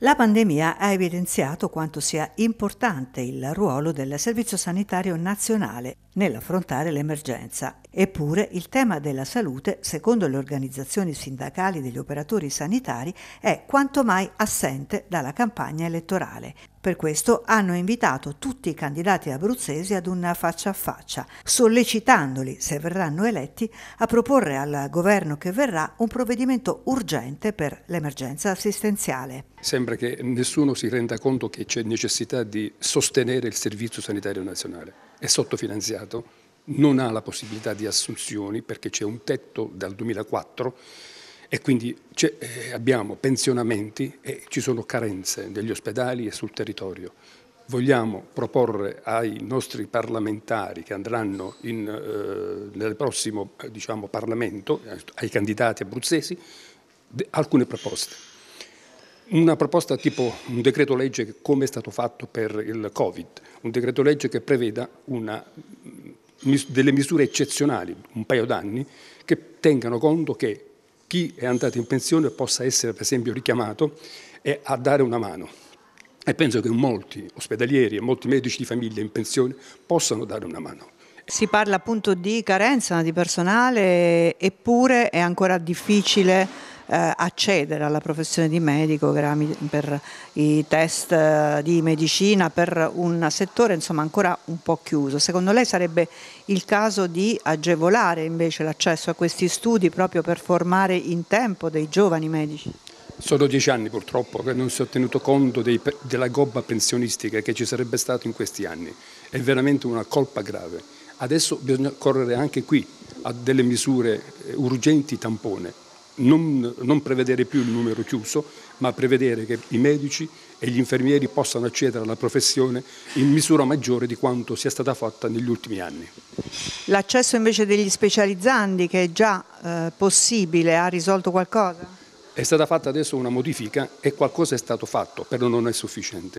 La pandemia ha evidenziato quanto sia importante il ruolo del Servizio Sanitario Nazionale nell'affrontare l'emergenza. Eppure il tema della salute, secondo le organizzazioni sindacali degli operatori sanitari, è quanto mai assente dalla campagna elettorale. Per questo hanno invitato tutti i candidati abruzzesi ad una faccia a faccia, sollecitandoli, se verranno eletti, a proporre al governo che verrà un provvedimento urgente per l'emergenza assistenziale. Sembra che nessuno si renda conto che c'è necessità di sostenere il Servizio Sanitario Nazionale. È sottofinanziato, non ha la possibilità di assunzioni perché c'è un tetto dal 2004 e quindi eh, abbiamo pensionamenti e ci sono carenze negli ospedali e sul territorio. Vogliamo proporre ai nostri parlamentari che andranno in, eh, nel prossimo eh, diciamo, Parlamento, eh, ai candidati abruzzesi, alcune proposte. Una proposta tipo un decreto legge come è stato fatto per il Covid, un decreto legge che preveda una, mm, delle misure eccezionali, un paio d'anni, che tengano conto che chi è andato in pensione possa essere per esempio richiamato a dare una mano. E penso che molti ospedalieri e molti medici di famiglia in pensione possano dare una mano. Si parla appunto di carenza di personale, eppure è ancora difficile eh, accedere alla professione di medico per i test eh, di medicina, per un settore insomma, ancora un po' chiuso. Secondo lei sarebbe il caso di agevolare invece l'accesso a questi studi proprio per formare in tempo dei giovani medici? Sono dieci anni purtroppo che non si è tenuto conto dei, della gobba pensionistica che ci sarebbe stato in questi anni. È veramente una colpa grave. Adesso bisogna correre anche qui a delle misure eh, urgenti tampone non, non prevedere più il numero chiuso, ma prevedere che i medici e gli infermieri possano accedere alla professione in misura maggiore di quanto sia stata fatta negli ultimi anni. L'accesso invece degli specializzandi, che è già eh, possibile, ha risolto qualcosa? È stata fatta adesso una modifica e qualcosa è stato fatto, però non è sufficiente.